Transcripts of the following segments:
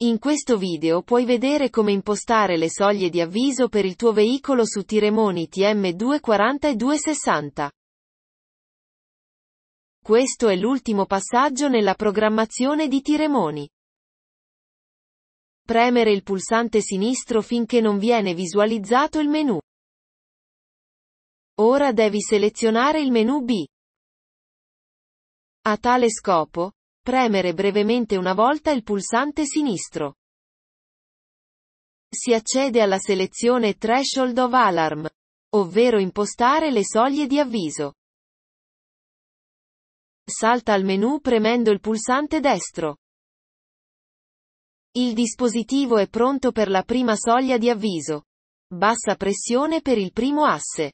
In questo video puoi vedere come impostare le soglie di avviso per il tuo veicolo su Tiremoni TM240 e 260. Questo è l'ultimo passaggio nella programmazione di Tiremoni. Premere il pulsante sinistro finché non viene visualizzato il menu. Ora devi selezionare il menu B. A tale scopo, Premere brevemente una volta il pulsante sinistro. Si accede alla selezione Threshold of Alarm, ovvero impostare le soglie di avviso. Salta al menu premendo il pulsante destro. Il dispositivo è pronto per la prima soglia di avviso. Bassa pressione per il primo asse.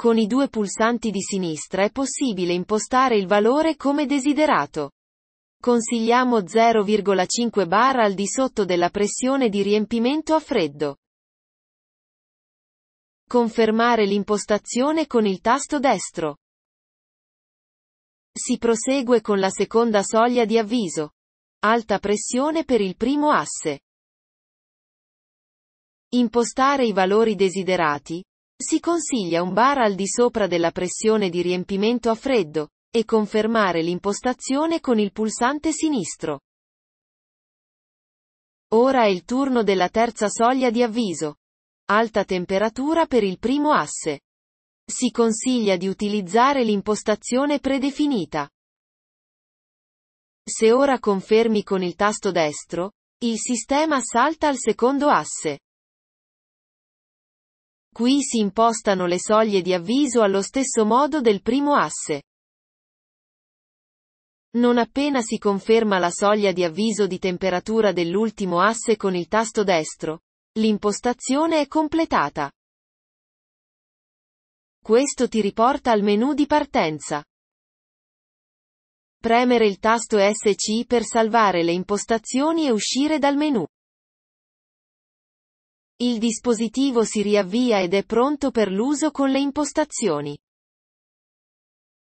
Con i due pulsanti di sinistra è possibile impostare il valore come desiderato. Consigliamo 0,5 bar al di sotto della pressione di riempimento a freddo. Confermare l'impostazione con il tasto destro. Si prosegue con la seconda soglia di avviso. Alta pressione per il primo asse. Impostare i valori desiderati, si consiglia un bar al di sopra della pressione di riempimento a freddo, e confermare l'impostazione con il pulsante sinistro. Ora è il turno della terza soglia di avviso. Alta temperatura per il primo asse. Si consiglia di utilizzare l'impostazione predefinita. Se ora confermi con il tasto destro, il sistema salta al secondo asse. Qui si impostano le soglie di avviso allo stesso modo del primo asse. Non appena si conferma la soglia di avviso di temperatura dell'ultimo asse con il tasto destro, l'impostazione è completata. Questo ti riporta al menu di partenza. Premere il tasto SC per salvare le impostazioni e uscire dal menu. Il dispositivo si riavvia ed è pronto per l'uso con le impostazioni.